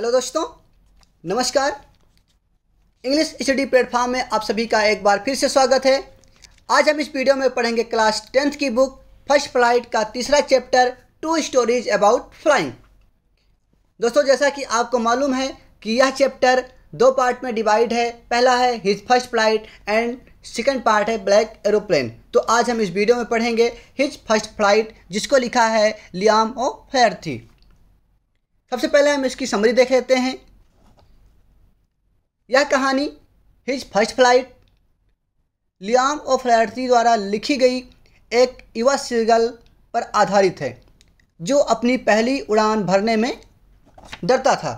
Hello दोस्तों नमस्कार English study platform में आप सभी का एक बार फिर से स्वागत है आज हम इस वीडियो में पढ़ेंगे क्लास टेंथ की बुक फर्स्ट फ्लाइट का तीसरा chapter two stories about flying दोस्तों जैसा कि आपको मालूम है कि यह चैप्टर दो पार्ट में डिवाइड है पहला है his first flight and second part है ब्लैक एरोप्लेन तो आज हम इस वीडियो में पढ़ेंगे हिज फर्स्ट फ्लाइट जिसको लिखा है लियाम ओ फेर्थी सबसे पहले हम इसकी समरी देख लेते हैं यह कहानी हिज फर्स्ट फ्लाइट लियाम और फ्लैटी द्वारा लिखी गई एक युवा सीगल पर आधारित है जो अपनी पहली उड़ान भरने में डरता था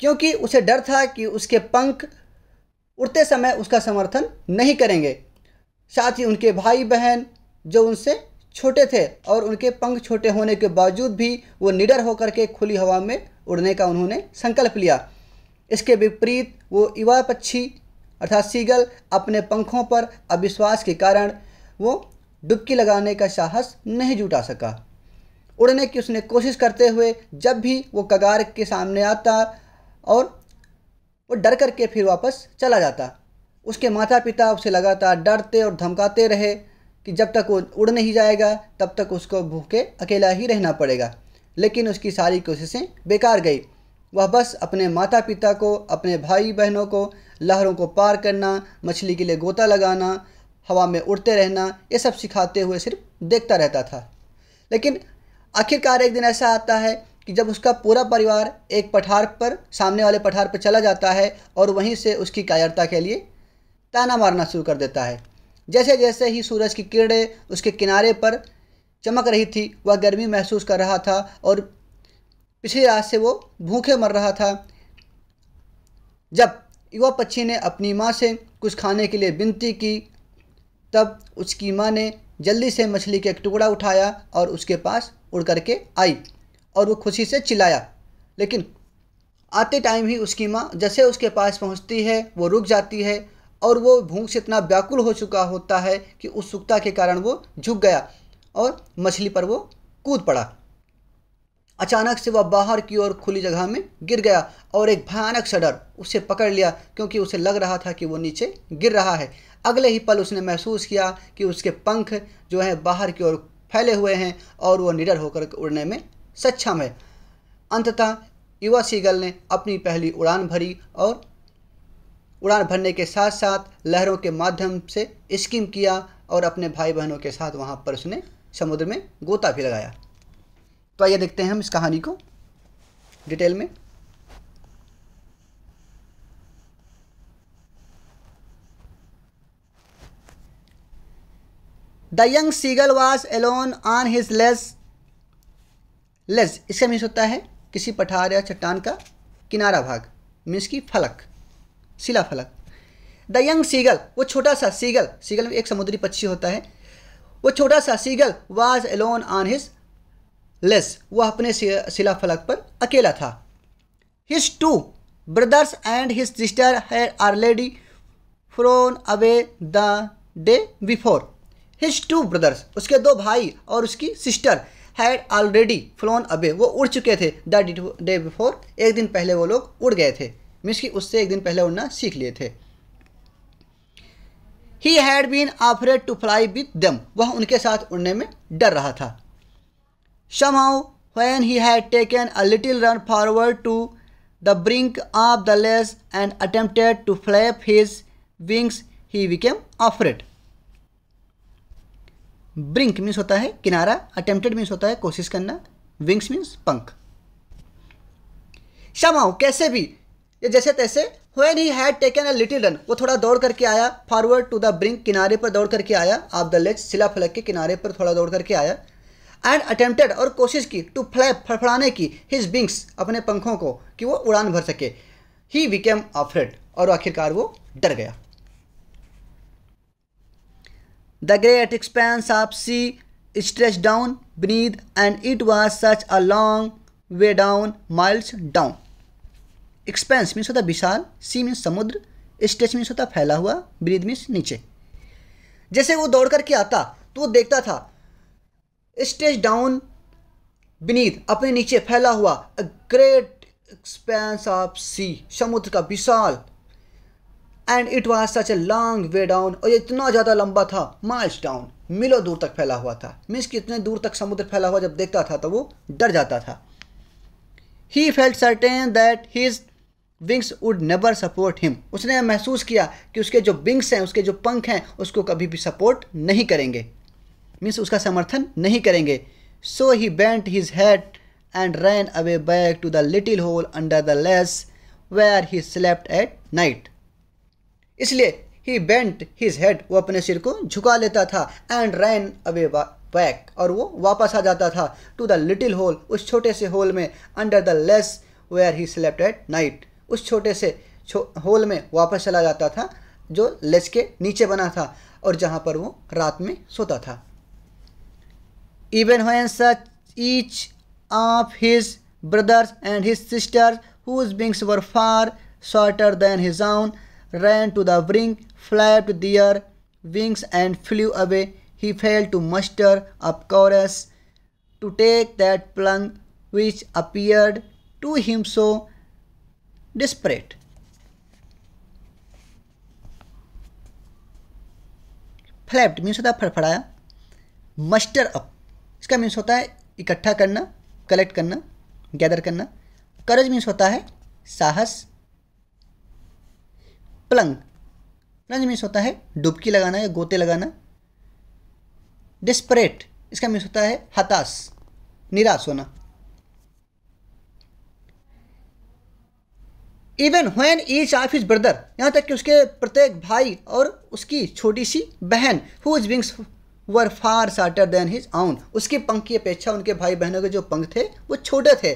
क्योंकि उसे डर था कि उसके पंख उड़ते समय उसका समर्थन नहीं करेंगे साथ ही उनके भाई बहन जो उनसे छोटे थे और उनके पंख छोटे होने के बावजूद भी वो निडर होकर के खुली हवा में उड़ने का उन्होंने संकल्प लिया इसके विपरीत वो युवा पक्षी अर्थात सीगल अपने पंखों पर अविश्वास के कारण वो डुबकी लगाने का साहस नहीं जुटा सका उड़ने की उसने कोशिश करते हुए जब भी वो कगार के सामने आता और वो डर करके फिर वापस चला जाता उसके माता पिता उसे लगातार डरते और धमकाते रहे कि जब तक वो उड़ नहीं जाएगा तब तक उसको भूखे अकेला ही रहना पड़ेगा लेकिन उसकी सारी कोशिशें बेकार गई वह बस अपने माता पिता को अपने भाई बहनों को लहरों को पार करना मछली के लिए गोता लगाना हवा में उड़ते रहना ये सब सिखाते हुए सिर्फ देखता रहता था लेकिन आखिरकार एक दिन ऐसा आता है कि जब उसका पूरा परिवार एक पठार पर सामने वाले पठार पर चला जाता है और वहीं से उसकी कायरता के लिए ताना मारना शुरू कर देता है जैसे जैसे ही सूरज की किरणें उसके किनारे पर चमक रही थी वह गर्मी महसूस कर रहा था और पिछली रात से वो भूखे मर रहा था जब युवा पक्षी ने अपनी माँ से कुछ खाने के लिए विनती की तब उसकी माँ ने जल्दी से मछली का एक टुकड़ा उठाया और उसके पास उड़ करके आई और वो खुशी से चिल्लाया लेकिन आते टाइम ही उसकी माँ जैसे उसके पास पहुँचती है वो रुक जाती है और वो भूख से इतना व्याकुल हो चुका होता है कि उत्सुकता के कारण वो झुक गया और मछली पर वो कूद पड़ा अचानक से वह बाहर की ओर खुली जगह में गिर गया और एक भयानक शडर उसे पकड़ लिया क्योंकि उसे लग रहा था कि वो नीचे गिर रहा है अगले ही पल उसने महसूस किया कि उसके पंख जो हैं बाहर की ओर फैले हुए हैं और वो निडर होकर उड़ने में सक्षम है अंततः युवा सीगल ने अपनी पहली उड़ान भरी और उड़ान भरने के साथ साथ लहरों के माध्यम से स्कीम किया और अपने भाई बहनों के साथ वहाँ पर उसने समुद्र में गोता भी लगाया तो आइए देखते हैं हम इस कहानी को डिटेल में the young seagull was alone on his ledge ledge इसका मीन्स होता है किसी पठार या चट्टान का किनारा भाग मीन्स की फलक फलक द यंग सीगल वो छोटा सा सीगल सीगल एक समुद्री पक्षी होता है वो छोटा सा seagull was alone on his ledge वह अपने फलक पर अकेला था his two brothers and his sister already flown away the day before his two brothers उसके दो भाई और उसकी सिस्टर हैड ऑलरेडी फ्लोन अबे वो उड़ चुके थे द डे बिफोर एक दिन पहले वो लोग उड़ गए थे मीन्स कि उससे एक दिन पहले उड़ना सीख लिए थे he had been afraid to fly with them वह उनके साथ उड़ने में डर रहा था somehow when he had taken a little run forward to the brink of the ledge and attempted to flap his wings he became afraid brink means होता है किनारा अटेम्प्टेड मीन्स होता है कोशिश करना विंग्स मीन्स पंख शमाओ कैसे भी ये जैसे तैसे when he had taken a little run वो थोड़ा दौड़ करके आया फॉरवर्ड टू द ब्रिंक किनारे पर दौड़ करके आया आप द लेज सिला फलक के किनारे पर थोड़ा दौड़ करके आया एंड अटेम्प्टेड और कोशिश की टू फ्लैप फड़फड़ाने की हिज बिंग्स अपने पंखों को कि वो उड़ान भर सके ही विकेम अफ्रेड और आखिरकार वो डर गया the great expanse of sea stretch down breathe and it was such a long way down miles down expanse means होता विशाल सी मीन्स समुद्र स्टेच मीन्स होता फैला हुआ ब्रिद मीन्स नीचे जैसे वो दौड़ करके आता तो वो देखता था स्टेज डाउन बीनीत अपने नीचे फैला हुआ a great expanse of sea समुद्र का विशाल and it was such a long way down और ये इतना ज़्यादा लंबा था माइल्स डाउन मिलो दूर तक फैला हुआ था मीन्स कि इतने दूर तक समुद्र फैला हुआ जब देखता था तो वो डर जाता था he felt certain that his wings would never support him उसने महसूस किया कि उसके जो विंग्स हैं उसके जो पंख हैं उसको कभी भी सपोर्ट नहीं करेंगे मीन्स उसका समर्थन नहीं करेंगे so he bent his head and ran away back to the little hole under the ledge where he slept at night इसलिए ही बेंट हिज हेड वो अपने सिर को झुका लेता था एंड रैन अवे बैक और वो वापस आ जाता था टू द लिटिल होल उस छोटे से होल में under the ledge where he slept at night उस छोटे से छो, होल में वापस चला जाता था जो लेस के नीचे बना था और जहाँ पर वो रात में सोता था even when such each of his brothers and his sister whose wings were far shorter than his own ran to the brink flapped their wings and flew away he failed to muster up courage to take that plunge which appeared to him so disparate. Flapped means होता है फड़फड़ाया muster up इसका means होता है इकट्ठा करना collect करना gather करना करज मीन्स होता है साहस प्लंग प्लंग मीन्स होता है डुबकी लगाना या गोते लगाना डिस्परेट इसका मीन्स होता है हताश निराश होना even when each of his brother यहाँ तक कि उसके प्रत्येक भाई और उसकी छोटी सी बहन his wings were far shorter than his own उसकी पंख की अपेक्षा उनके भाई बहनों के जो पंख थे वो छोटे थे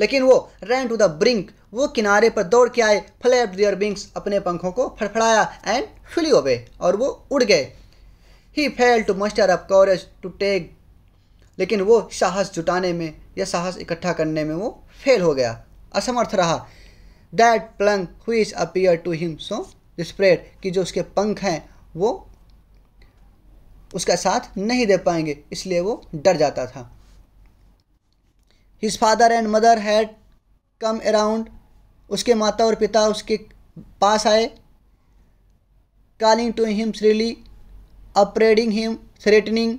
लेकिन वो रैन टू द ब्रिंक वो किनारे पर दौड़ के आए फ्लैप दियर विंग्स अपने पंखों को फड़फड़ाया एंड फ्ली ओवे और वो उड़ गए he failed to muster up courage to take लेकिन वो साहस जुटाने में या साहस इकट्ठा करने में वो फेल हो गया असमर्थ रहा दैट प्लंग हुई appeared to him so spread कि जो उसके पंख हैं वो उसका साथ नहीं दे पाएंगे इसलिए वो डर जाता था his father and mother had come around उसके माता और पिता उसके पास आए calling to him shrilly upbraiding him threatening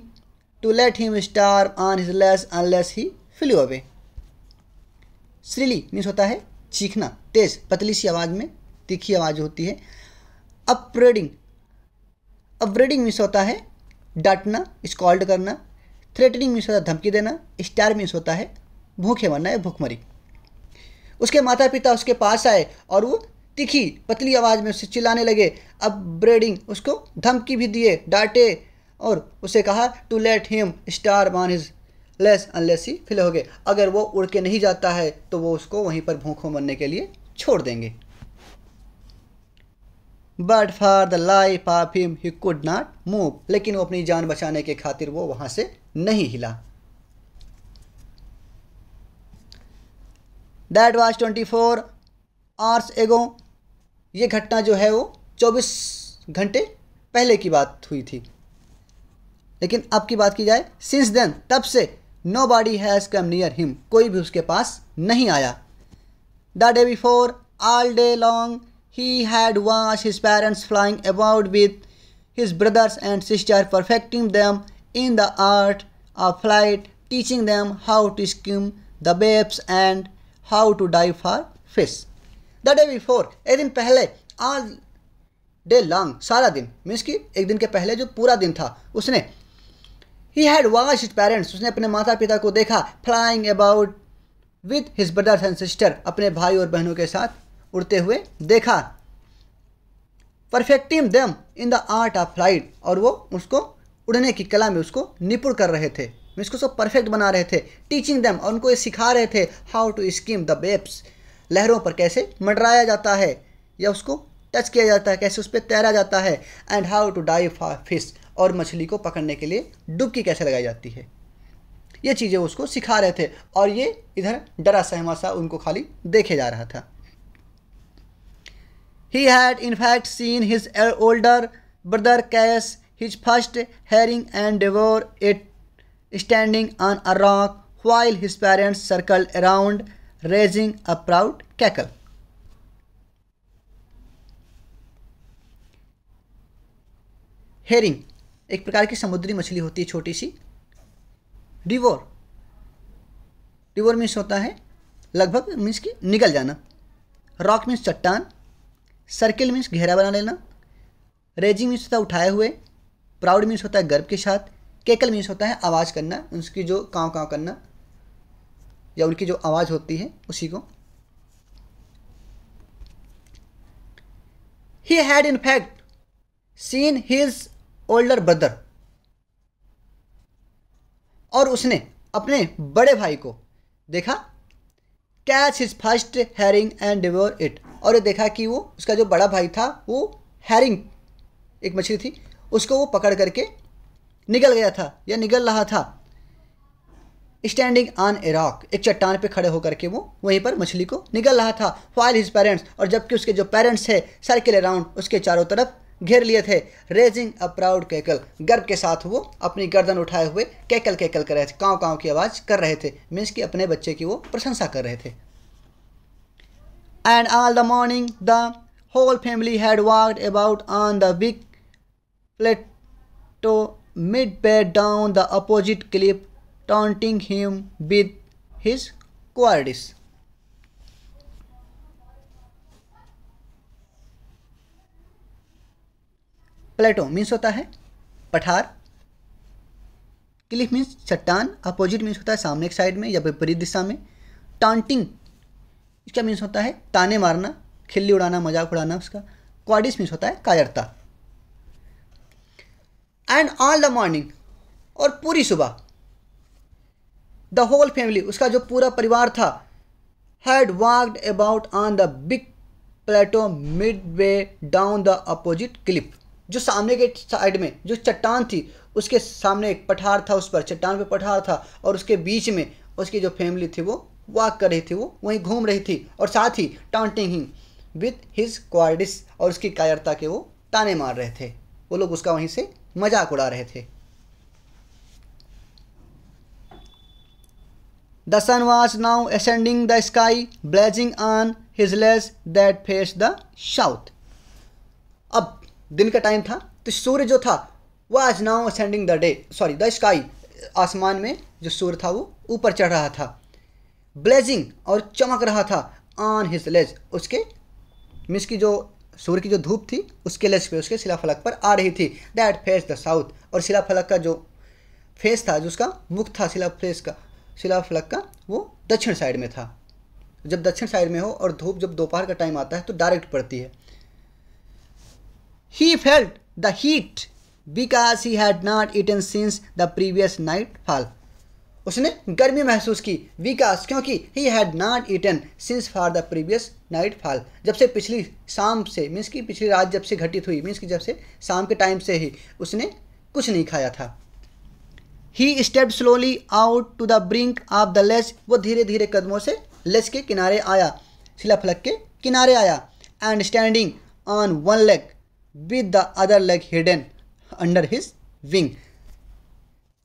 to let him starve on his ledge unless he flew away shrilly means होता है चीखना तेज पतली सी आवाज़ में तीखी आवाज़ होती है अपब्रेडिंग अपब्रेडिंग मीन्स होता है डांटना स्कॉल्ड करना थ्रेटनिंग मीन्स होता है धमकी देना स्टार मीन्स होता है भूखे मरना या भूखमरी उसके माता पिता उसके पास आए और वो तीखी पतली आवाज़ में उसे चिल्लाने लगे अब ब्रेडिंग उसको धमकी भी दिए डांटे और उसे कहा टू लेट हिम स्टार मान his ledge unless he fill हो गए अगर वो उड़ के नहीं जाता है तो वो उसको वहीं पर भूखों मरने के लिए छोड़ देंगे but for the life of him he could not move लेकिन वो अपनी जान बचाने के खातिर वो वहां से नहीं हिला that was twenty four hours ago ये घटना जो है वो चौबीस घंटे पहले की बात हुई थी लेकिन अब की बात की जाए सिंस देन तब से nobody has come near him कोई भी उसके पास नहीं आया the day before all day long he had watched his parents flying about with his brothers and sister perfecting them in the art of flight teaching them how to skim the waves and how to dive for fish the day before एक दिन पहले all day long सारा दिन means कि एक दिन के पहले जो पूरा दिन था उसने he had watched his parents उसने अपने माता पिता को देखा flying about with his brothers and sister अपने भाई और बहनों के साथ उड़ते हुए देखा perfecting them in the art of flight और वो उसको उड़ने की कला में उसको निपुण कर रहे थे मीन्स सब परफेक्ट बना रहे थे टीचिंग दम और उनको ये सिखा रहे थे how to skim the waves लहरों पर कैसे मंडराया जाता है या उसको टच किया जाता है कैसे उस पर तैरा जाता है and how to dive fish और मछली को पकड़ने के लिए डुबकी कैसे लगाई जाती है ये चीज़ें उसको सिखा रहे थे और ये इधर डरा सहमा सा उनको खाली देखे जा रहा था he had in fact seen his older brother catch his first herring and devour it standing on a rock while his parents circled around raising a proud cackle herring एक प्रकार की समुद्री मछली होती है छोटी सी डिवोर डिवोर मीन्स होता है लगभग मीन्स कि निकल जाना रॉक मीन्स चट्टान सर्किल मीन्स घेरा बना लेना रेजिंग मीन्स होता है उठाए हुए प्राउड मीन्स होता है गर्व के साथ केकल मीन्स होता है आवाज़ करना उसकी जो काँव काँव करना या उनकी जो आवाज़ होती है उसी को he had in fact seen his older brother और उसने अपने बड़े भाई को देखा catch his first herring and devour it और ये देखा कि वो उसका जो बड़ा भाई था वो हैरिंग एक मछली थी उसको वो पकड़ करके निकल गया था या निकल रहा था स्टैंडिंग ऑन ए रॉक एक चट्टान पे खड़े होकर के वो वहीं पर मछली को निकल रहा था फाइल हिज पेरेंट्स और जबकि उसके जो पेरेंट्स है सर्किल अराउंड उसके चारों तरफ घेर लिए थे रेजिंग अ प्राउड कैकल गर्व के साथ वो अपनी गर्दन उठाए हुए कैकल कैकल कर रहे थे काँव काँव की आवाज़ कर रहे थे मीन्स कि अपने बच्चे की वो प्रशंसा कर रहे थे and all the morning the whole family had walked about on the big plateau midway down the opposite cliff taunting him with his cowardice plateau means होता है पठार क्लिफ मीन्स चट्टान अपोजिट मीन्स होता है सामने की side में या विपरीत दिशा में टांटिंग इसका मीन्स होता है ताने मारना खिल्ली उड़ाना मजाक उड़ाना उसका क्वाडिस मीन्स होता है कायरता एंड ऑल द मॉर्निंग और पूरी सुबह द होल फैमिली उसका जो पूरा परिवार था had walked about on the big plateau midway down the opposite cliff जो सामने के साइड में जो चट्टान थी उसके सामने एक पठार था उस पर चट्टान पे पठार था और उसके बीच में उसकी जो फैमिली थी वो वॉक कर रही थी वो वहीं घूम रही थी और साथ ही taunting he with his cowardice और उसकी कायरता के वो ताने मार रहे थे वो लोग उसका वहीं से मजाक उड़ा रहे थे the sun was now ascending the sky blazing on his ledge that face the south. अब दिन का टाइम था तो सूर्य जो था वह आज now ascending the day sorry the sky आसमान में जो सूर्य था वो ऊपर चढ़ रहा था ब्लेजिंग और चमक रहा था ऑन हिज लेज उसके मीन्स की जो सूर्य की जो धूप थी उसके लेज पे उसके शिला फलक पर आ रही थी दैट फेस द साउथ और फलक का जो फेस था जो उसका मुख था शिला फेस का फलक का वो दक्षिण साइड में था जब दक्षिण साइड में हो और धूप जब दोपहर का टाइम आता है तो डायरेक्ट पड़ती है He felt the heat because he had not eaten since the previous fall उसने गर्मी महसूस की विकास क्योंकि ही had not eaten since for the previous nightfall जब से पिछली शाम से मीन्स की पिछली रात जब से घटित हुई मीन्स की जब से शाम के टाइम से ही उसने कुछ नहीं खाया था he step slowly out to the brink of the ledge वो धीरे धीरे कदमों से लेस के किनारे आया शिला फलक के किनारे आया and standing on one leg with the other leg hidden under his wing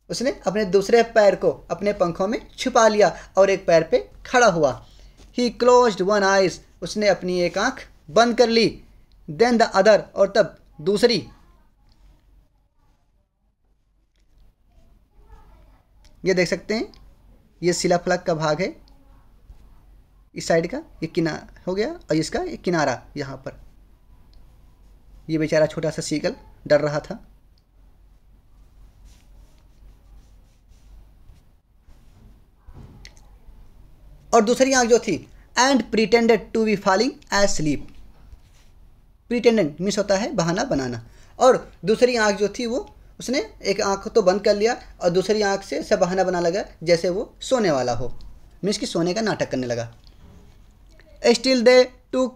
उसने अपने दूसरे पैर को अपने पंखों में छुपा लिया और एक पैर पे खड़ा हुआ ही क्लोज वन आइज उसने अपनी एक आंख बंद कर ली देन द अदर और तब दूसरी ये देख सकते हैं ये सिला फलक का भाग है इस साइड का ये किनारा हो गया और इसका ये किनारा यहाँ पर ये बेचारा छोटा सा सीगल डर रहा था और दूसरी आंख जो थी and pretended to be falling asleep pretended means होता है बहाना बनाना और दूसरी आंख जो थी वो उसने एक आंख तो बंद कर लिया और दूसरी आंख से सब बहाना बना लगा जैसे वो सोने वाला हो मिस की सोने का नाटक करने लगा still they took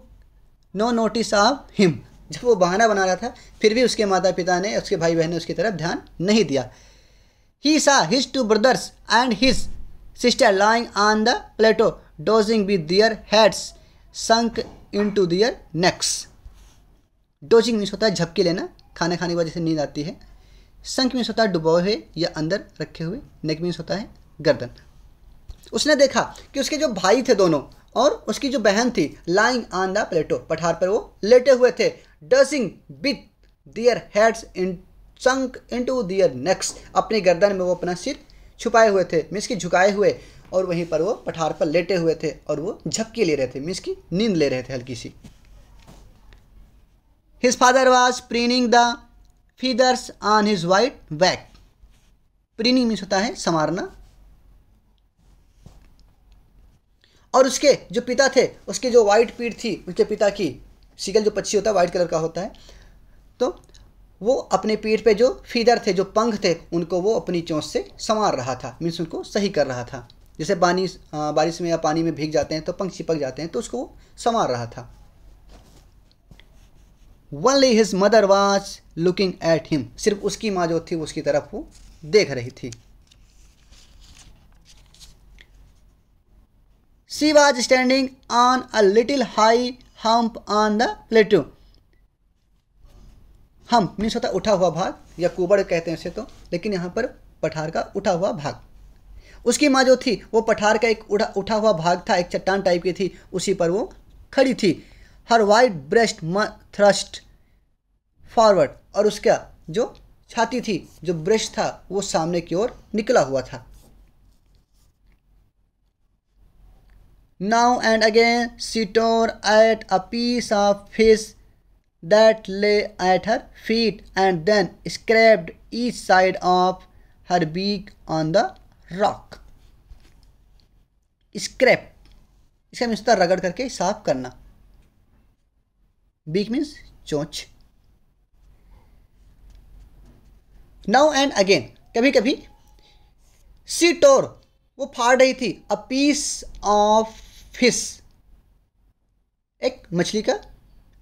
no notice of him जब वो बहाना बना रहा था फिर भी उसके माता पिता ने उसके भाई बहन ने उसकी तरफ ध्यान नहीं दिया he saw his two brothers and his sister lying on the plateau dozing with their heads sunk into their necks dozing means होता है झपके लेना खाना खाने के बाद जैसे नींद आती है संक मीन्स होता है डुबोए हुए या अंदर रखे हुए नेक मीन्स होता है गर्दन उसने देखा कि उसके जो भाई थे दोनों और उसकी जो बहन थी लाइंग ऑन द प्लेटो पठार पर वो लेटे हुए थे dozing with their heads in sunk to their necks अपनी गर्दन में वो अपना सिर छुपाए हुए थे मीन्स की झुकाए हुए और वहीं पर वो पठार पर लेटे हुए थे और वो झपकी ले रहे थे मीन्स की नींद ले रहे थे हल्की सी his father was preening the feathers on his white back preening means होता है संवारना और उसके जो पिता थे उसके जो वाइट पीठ थी उसके पिता की सीगल जो पक्षी होता है वाइट कलर का होता है तो वो अपने पीठ पे जो फीदर थे जो पंख थे उनको वो अपनी चोंच से संवार रहा था मीन्स उनको सही कर रहा था जैसे पानी बारिश में या पानी में भीग जाते हैं तो पंख चिपक जाते हैं तो उसको वो संवार रहा था only his mother was looking at him सिर्फ उसकी माँ जो थी उसकी तरफ वो देख रही थी she was standing on a little high hump on the plateau hump means होता है उठा हुआ भाग या कुबड़ कहते हैं उसे तो लेकिन यहाँ पर पठार का उठा हुआ भाग उसकी माँ जो थी वो पठार का एक उठा उठा हुआ भाग था एक चट्टान टाइप की थी उसी पर वो खड़ी थी her white breast thrust forward और उसका जो छाती थी जो ब्रेस्ट था वो सामने की ओर निकला हुआ था now and again she tore at a piece of fish that lay at her feet and then scraped each side of her beak on the rock. Scrape. इसका मीन्स रगड़ करके साफ करना बीक मीन्स चोंच नाउ एंड अगेन कभी कभी सी टोर वो फाड़ रही थी अ पीस ऑफ फिश एक मछली का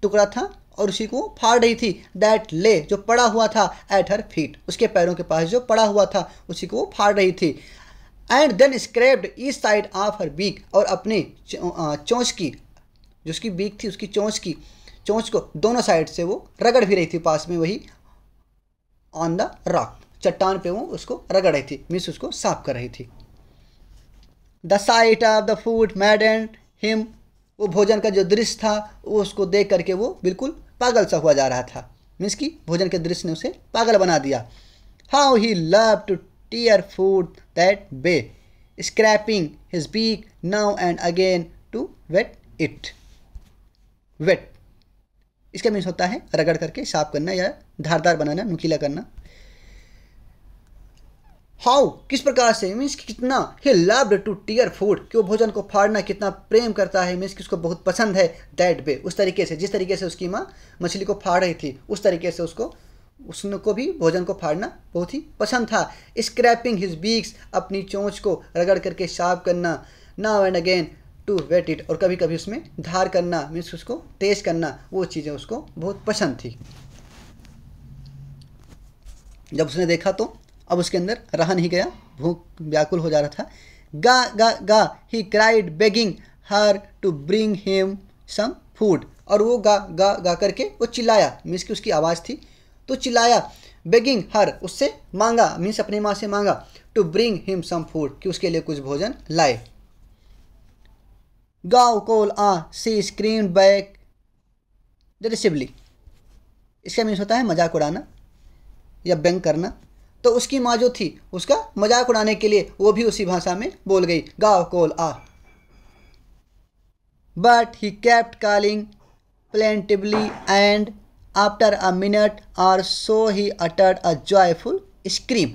टुकड़ा था और उसी को फाड़ रही थी दैट ले जो पड़ा हुआ था एट हर फीट उसके पैरों के पास जो पड़ा हुआ था उसी को वो फाड़ रही थी and then scraped each side of her beak और अपने चोंच की जो उसकी बीक थी उसकी चोंच की चोंच को दोनों साइड से वो रगड़ भी रही थी पास में वही ऑन द रॉक चट्टान पे वो उसको रगड़ रही थी मीन्स उसको साफ कर रही थी the sight of the food maddened him वो भोजन का जो दृश्य था वो उसको देख करके वो बिल्कुल पागल सा हुआ जा रहा था मीन्स कि भोजन के दृश्य ने उसे पागल बना दिया how he love to tear food that way scraping his beak now and again to whet it whet इसका मीन्स होता है रगड़ करके साफ करना या धारदार बनाना नुकीला करना हाउ किस प्रकार से मीन्स कितना he love to tear food कि वो भोजन को फाड़ना कितना प्रेम करता है मीन्स कि उसको बहुत पसंद है दैट वे उस तरीके से जिस तरीके से उसकी माँ मछली को फाड़ रही थी उस तरीके से उसको उसको भी भोजन को फाड़ना बहुत ही पसंद था स्क्रैपिंग हिज बीक्स अपनी चोंच को रगड़ करके साफ करना now and again to whet it और कभी कभी उसमें धार करना मीन्स उसको तेज करना वो चीज़ें उसको बहुत पसंद थी जब उसने देखा तो अब उसके अंदर रहा नहीं गया भूख व्याकुल हो जा रहा था गा गा गा he cried begging her to bring him some food और वो गा गा गा करके वो चिल्लाया मीन्स की उसकी आवाज़ थी तो चिल्लाया बेगिंग हर उससे मांगा मीन्स अपनी माँ से मांगा to bring him some food कि उसके लिए कुछ भोजन लाए गाओ कोल आ सी स्क्रीन बैक सिबली इसका मीन्स होता है मजाक उड़ाना या बैंक करना तो उसकी माँ जो थी उसका मजाक उड़ाने के लिए वो भी उसी भाषा में बोल गई गाव कोल आ but he kept calling plaintively and after a minute or so he uttered a joyful scream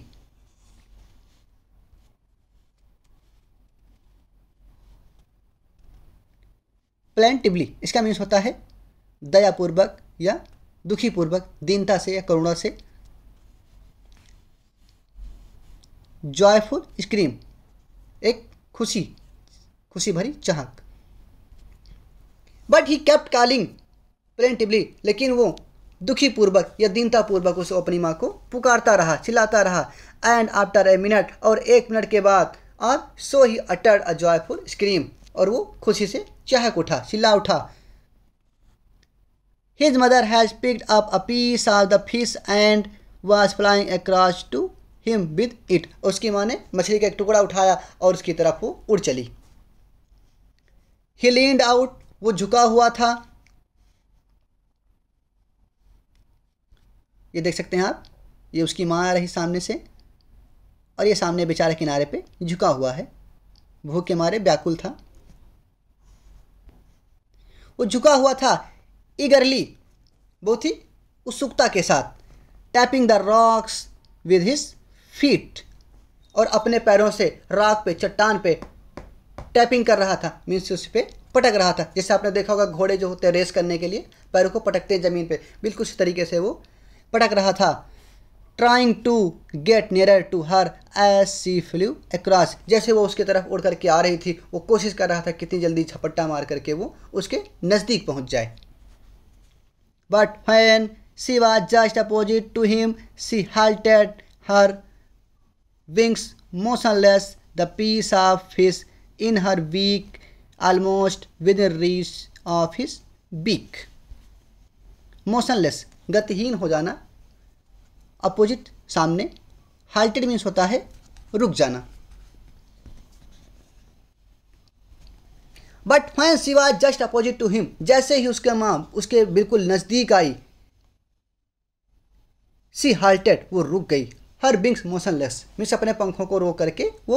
plaintively इसका मीन्स होता है दयापूर्वक या दुखीपूर्वक दीनता से या करुणा से जॉयफुल स्क्रीम एक खुशी खुशी भरी चाहक but he kept calling plaintively लेकिन वो दुखी पूर्वक या पूर्वक उस अपनी माँ को पुकारता रहा चिल्लाता रहा एंड आफ्टर ए मिनट और एक मिनट के बाद और so he uttered a joyful scream और वो खुशी से चहक उठा चिल्ला उठा his mother has picked up a piece of the fish and was flying across to him with it उसकी माँ ने मछली का एक टुकड़ा उठाया और उसकी तरफ वो उड़ चली ही लेंड आउट वो झुका हुआ था ये देख सकते हैं आप ये उसकी माँ आ रही सामने से और ये सामने बेचारे किनारे पे झुका हुआ है भूख के मारे व्याकुल था वो झुका हुआ था ईगरली बहुत ही उत्सुकता के साथ tapping the rocks with his feet और अपने पैरों से राख पे चट्टान पे टैपिंग कर रहा था मीन्स उस पर पटक रहा था जैसे आपने देखा होगा घोड़े जो होते हैं रेस करने के लिए पैरों को पटकते हैं ज़मीन पे बिल्कुल उसी तरीके से वो पटक रहा था trying to get near to her as she flew across जैसे वो उसकी तरफ उड़ करके आ रही थी वो कोशिश कर रहा था कितनी जल्दी छपट्टा मार करके वो उसके नज़दीक पहुँच जाए but when she was just opposite to him she halted her wings motionless, the piece of fish in her beak almost within reach of his beak. motionless गतिहीन हो जाना अपोजिट सामने हाल्टेड मीन्स होता है रुक जाना but when she was just opposite to him जैसे ही उसके माँ उसके बिल्कुल नज़दीक आई सी हाल्टेड वो रुक गई हर विंग्स मोशनलेस मीन्स अपने पंखों को रोक करके वो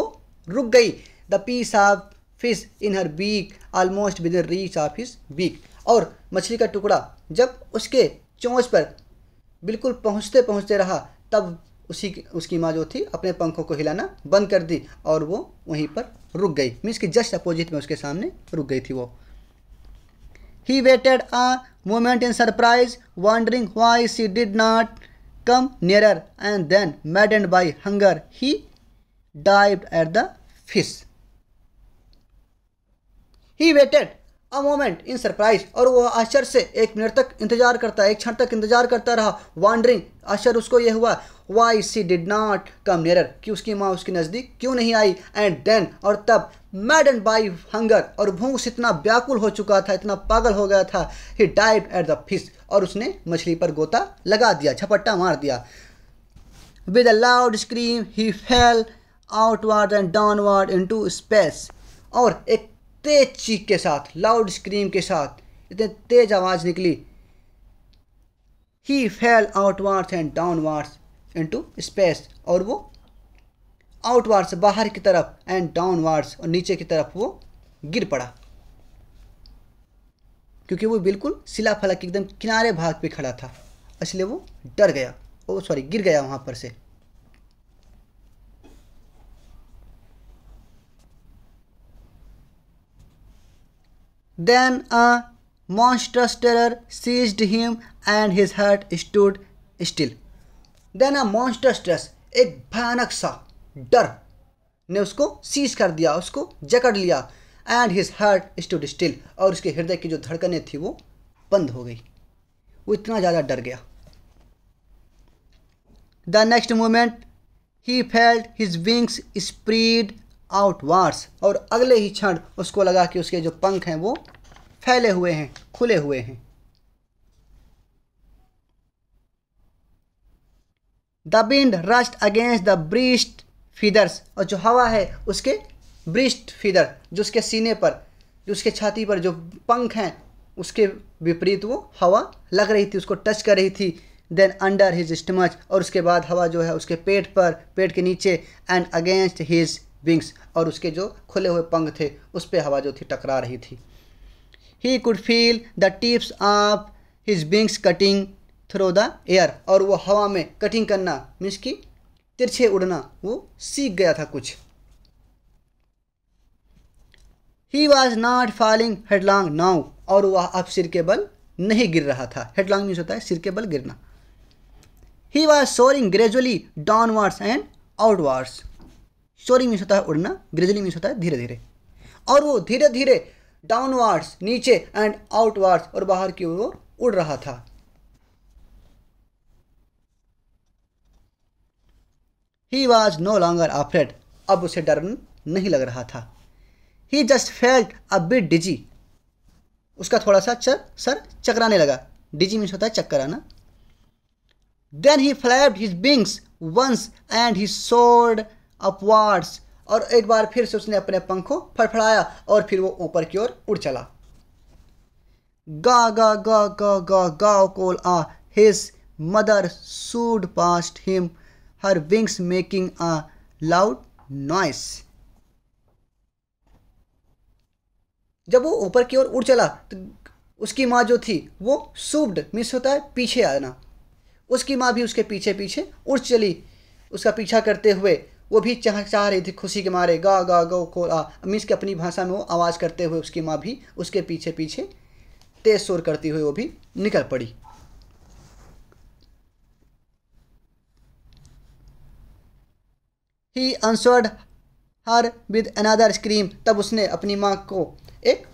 रुक गई the piece of fish in her beak almost within reach of his beak और मछली का टुकड़ा जब उसके चोंच पर बिल्कुल पहुँचते पहुँचते रहा तब उसी उसकी माँ जो थी अपने पंखों को हिलाना बंद कर दी और वो वहीं पर रुक गई मीन्स कि जस्ट अपोजिट में उसके सामने रुक गई थी वो he waited a moment in surprise wondering why she did not come nearer and then maddened by hunger he dived at the fish. He waited a moment in surprise और वह आश्चर्य से एक मिनट तक इंतजार करता एक क्षण तक इंतजार करता रहा वॉन्डरिंग आश्चर्य उसको यह हुआ why she did not come near कि उसकी माँ उसके नज़दीक क्यों नहीं आई एंड देन और तब मैड एंड बाई हंगर और भूख से इतना व्याकुल हो चुका था इतना पागल हो गया था he dive at the fish और उसने मछली पर गोता लगा दिया झपट्टा मार दिया with a loud scream he fell outward and downward into space और एक तेज चीख के साथ लाउड स्क्रीम के साथ इतने तेज आवाज़ निकली he fell outwards and in into space और वो आउटवार्ड्स बाहर की तरफ एंड डाउनवार्ड्स और नीचे की तरफ वो गिर पड़ा क्योंकि वो बिल्कुल सिला फलक एकदम किनारे भाग पे खड़ा था इसलिए वो डर गया ओ सॉरी गिर गया वहाँ पर से Then a monstrous terror seized him and his heart stood still. Then a monstrous terror, एक भयानक सा डर ने उसको सीज कर दिया उसको जकड़ लिया and his heart stood still और उसके हृदय की जो धड़कने थी वो बंद हो गई वो इतना ज़्यादा डर गया the next moment he felt his wings spread outwards और अगले ही क्षण उसको लगा कि उसके जो पंख हैं वो फैले हुए हैं खुले हुए हैं the wind rushed against the breast feathers और जो हवा है उसके ब्रिस्ट फीदर जो उसके सीने पर जो उसके छाती पर जो पंख हैं उसके विपरीत वो हवा लग रही थी उसको टच कर रही थी देन अंडर हिज स्टमच और उसके बाद हवा जो है उसके पेट पर पेट के नीचे एंड अगेंस्ट हिज विंग्स और उसके जो खुले हुए पंख थे उस पर हवा जो थी टकरा रही थी he could feel the tips of his wings cutting through the air और वो हवा में कटिंग करना मीन्स की तिरछे उड़ना वो सीख गया था कुछ he was not falling headlong now और वह अब सिर के बल नहीं गिर रहा था हेडलॉन्ग मीन्स होता है सिर के बल गिरना he was soaring gradually downwards and outwards soaring means होता है उड़ना ग्रेजुअली मीन्स होता है धीरे धीरे और वो धीरे धीरे डाउनवर्ड्स नीचे एंड आउटवर्ड्स और बाहर की ओर उड़ रहा था he was no longer afraid अब उसे डर नहीं लग रहा था he just felt a bit dizzy उसका थोड़ा सा चर, सर चकराने लगा डिजी मीन्स होता है चक्कर आना then he flapped his wings once and he soared upwards और एक बार फिर से उसने अपने पंखों फड़फड़ाया और फिर वो ऊपर की ओर उड़ चला गा गा गा गा गा गा कोल आ his mother swooped past him her wings making a loud noise जब वो ऊपर की ओर उड़ चला तो उसकी माँ जो थी वो सूब्ड मिस होता है पीछे आना उसकी माँ भी उसके पीछे पीछे उड़ चली उसका पीछा करते हुए वो भी चाह चाह रही थी खुशी के मारे गा गा गो को आ मीन्स की अपनी भाषा में वो आवाज़ करते हुए उसकी माँ भी उसके पीछे पीछे तेज शोर करती हुई वो भी निकल पड़ी he answered her with another scream तब उसने अपनी माँ को एक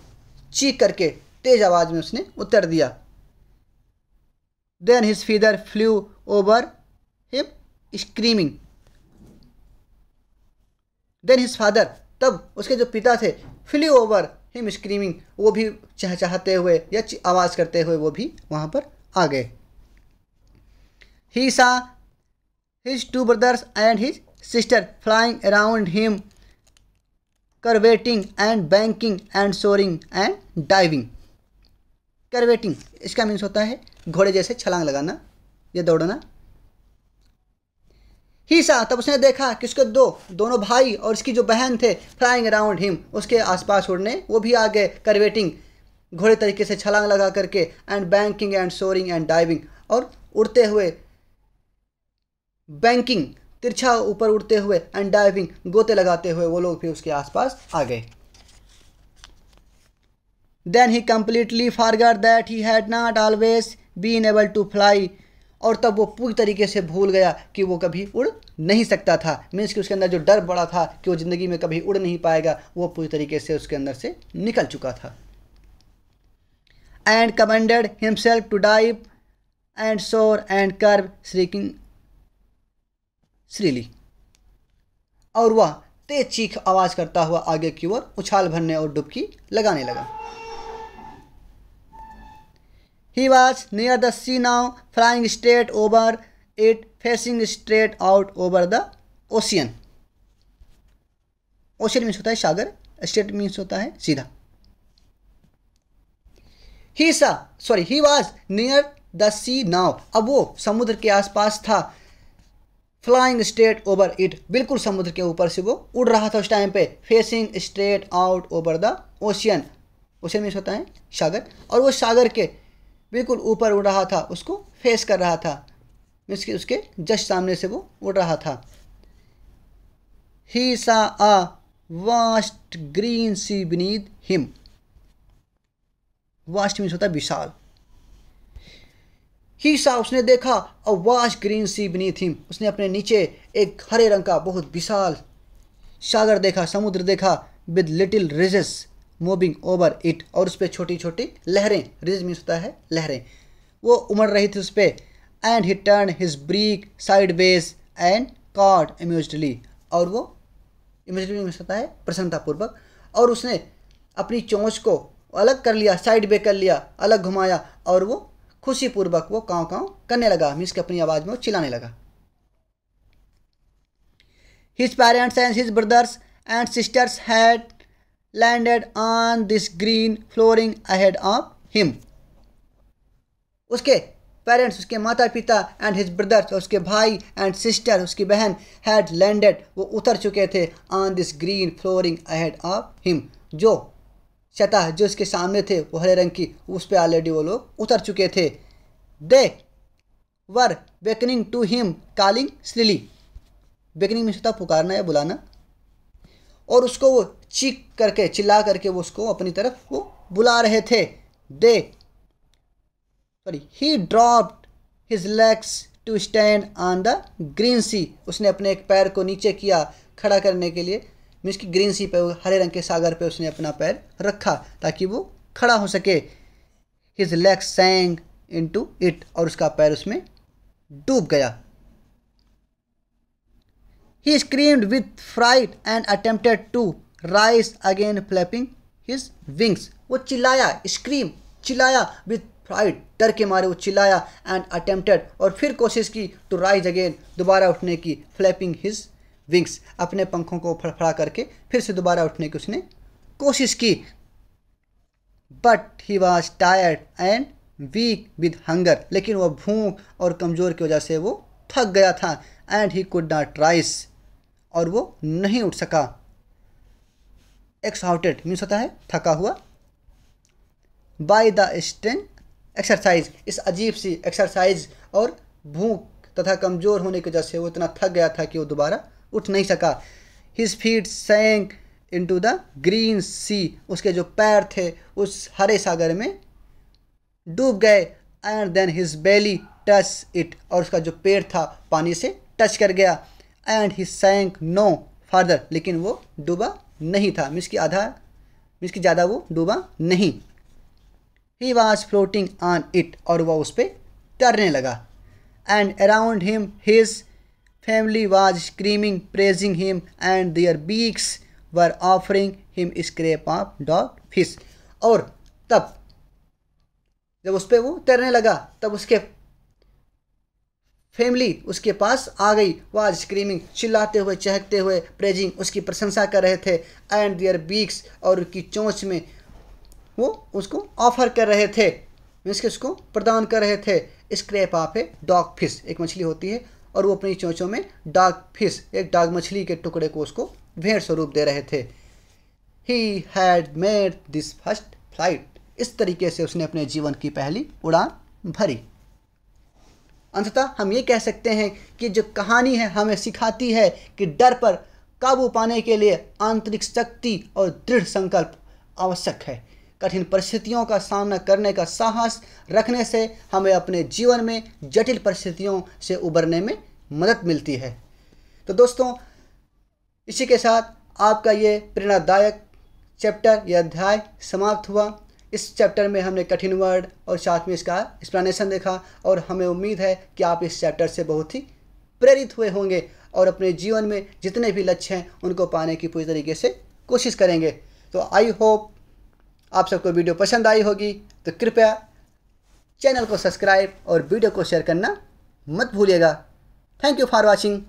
चीख करके तेज आवाज़ में उसने उत्तर दिया then his father flew over him screaming then his father तब उसके जो पिता थे फ्ली ओवर हिम स्क्रीमिंग वो भी चहचहाते हुए या आवाज़ करते हुए वो भी वहाँ पर आ गए he saw his two brothers and his sister flying around him curveting and banking and soaring and diving curveting इसका मीन्स होता है घोड़े जैसे छलांग लगाना या दौड़ना ही सा तब उसने देखा कि उसके दो दोनों भाई और उसकी जो बहन थे फ्लाइंग अराउंड हिम उसके आसपास उड़ने वो भी आ गए करवेटिंग घोड़े तरीके से छलांग लगा करके and banking and soaring and diving और उड़ते हुए बैंकिंग तिरछा ऊपर उड़ते हुए एंड डाइविंग गोते लगाते हुए वो लोग भी उसके आसपास आ गए then he completely forgot that he had not always been able to fly और तब वो पूरी तरीके से भूल गया कि वो कभी उड़ नहीं सकता था मीन्स कि उसके अंदर जो डर बड़ा था कि वो ज़िंदगी में कभी उड़ नहीं पाएगा वो पूरी तरीके से उसके अंदर से निकल चुका था and commanded himself to dive and soar and curve shrieking shrilly और वह तेज चीख आवाज़ करता हुआ आगे की ओर उछाल भरने और डुबकी लगाने लगा he was near the sea now flying straight over it facing straight out over the ocean ocean means होता है सागर स्ट्रेट मीन्स होता है सीधा he saw sorry he was near the sea now अब वो समुद्र के आसपास था फ्लाइंग स्ट्रेट ओवर इट बिल्कुल समुद्र के ऊपर से वो उड़ रहा था उस टाइम पे facing straight out over the ocean ocean means होता है सागर और वो सागर के बिल्कुल ऊपर उड़ रहा था उसको फेस कर रहा था मीन्स कि उसके जस्ट सामने से वो उड़ रहा था ही सा a vast green sea beneath him vast means होता है विशाल ही सा उसने देखा a vast green sea beneath him उसने अपने नीचे एक हरे रंग का बहुत विशाल सागर देखा समुद्र देखा with little ridges moving over it और उस पर छोटी छोटी लहरें रिज मीन्स होता है लहरें वो उमड़ रही थी उस पर and he turn his beak sideways and cawed amusedly और वो इम्यूजली मीन्स होता है प्रसन्नतापूर्वक और उसने अपनी चोंच को अलग कर लिया साइड बे कर लिया अलग घुमाया और वो खुशी पूर्वक वो काँव काँव करने लगा मीन्स के अपनी आवाज़ में वो चिल्लाने लगा his parents and his brothers and sisters had landed on this green flooring ahead of him उसके पेरेंट्स उसके माता पिता एंड हिज ब्रदर्स उसके भाई एंड सिस्टर उसकी बहन हैड लैंडेड वो उतर चुके थे on this green flooring ahead of him जो सतह जो उसके सामने थे वो हरे रंग की उस पर ऑलरेडी वो लोग उतर चुके थे they were beckoning to him calling shrilly beckoning में सतह पुकारना या बुलाना और उसको वो चीख करके चिल्ला करके वो उसको अपनी तरफ वो बुला रहे थे they sorry he dropped his legs to stand on the green sea उसने अपने एक पैर को नीचे किया खड़ा करने के लिए मीन्स कि ग्रीन सी पर हरे रंग के सागर पे उसने अपना पैर रखा ताकि वो खड़ा हो सके his legs sank into it और उसका पैर उसमें डूब गया He screamed with fright and attempted to rise again flapping his wings. वो चिल्लाया scream चिल्लाया विथ फ्राइट डर के मारे वो चिल्लाया एंड अटेम्प्टेड और फिर कोशिश की टू राइज अगेन दोबारा उठने की फ्लैपिंग हिज विंग्स अपने पंखों को फड़फड़ा करके फिर से दोबारा उठने की उसने कोशिश की but he was tired and weak with hunger लेकिन वह भूख और कमज़ोर की वजह से वो थक गया था and he could not rise और वो नहीं उठ सका एक्सहाउटेड मीन्स होता है थका हुआ बाय द स्ट्रेंथ एक्सरसाइज इस अजीब सी एक्सरसाइज और भूख तथा कमज़ोर होने की वजह से वो इतना थक गया था कि वो दोबारा उठ नहीं सका his feet into the green sea उसके जो पैर थे उस हरे सागर में डूब गए and then his belly touch it और उसका जो पेड़ था पानी से टच कर गया and he sank no farther लेकिन वो डूबा नहीं था मीन्स की आधा मीन्स की ज़्यादा वो डूबा नहीं he was floating on it और वह उस पर तैरने लगा and around him his family was screaming praising him and their beaks were offering him scrap of dogfish और तब जब उस पर वो तैरने लगा तब उसके फैमिली उसके पास आ गई वह स्क्रीमिंग चिल्लाते हुए चहकते हुए प्रेजिंग उसकी प्रशंसा कर रहे थे एंड दियर बीक्स और उनकी चोंच में वो उसको ऑफर कर रहे थे मीन्स के उसको प्रदान कर रहे थे स्क्रैप आप ए डॉग फिश एक मछली होती है और वो अपनी चोंचों में डॉग फिश एक डॉग मछली के टुकड़े को उसको भेंट स्वरूप दे रहे थे he had made this first flight इस तरीके से उसने अपने जीवन की पहली उड़ान भरी अंततः हम ये कह सकते हैं कि जो कहानी है हमें सिखाती है कि डर पर काबू पाने के लिए आंतरिक शक्ति और दृढ़ संकल्प आवश्यक है कठिन परिस्थितियों का सामना करने का साहस रखने से हमें अपने जीवन में जटिल परिस्थितियों से उबरने में मदद मिलती है तो दोस्तों इसी के साथ आपका ये प्रेरणादायक चैप्टर या अध्याय समाप्त हुआ इस चैप्टर में हमने कठिन वर्ड और साथ में इसका एक्सप्लेनेशन देखा और हमें उम्मीद है कि आप इस चैप्टर से बहुत ही प्रेरित हुए होंगे और अपने जीवन में जितने भी लक्ष्य हैं उनको पाने की पूरी तरीके से कोशिश करेंगे तो आई होप आप सबको वीडियो पसंद आई होगी तो कृपया चैनल को सब्सक्राइब और वीडियो को शेयर करना मत भूलिएगा थैंक यू फॉर वॉचिंग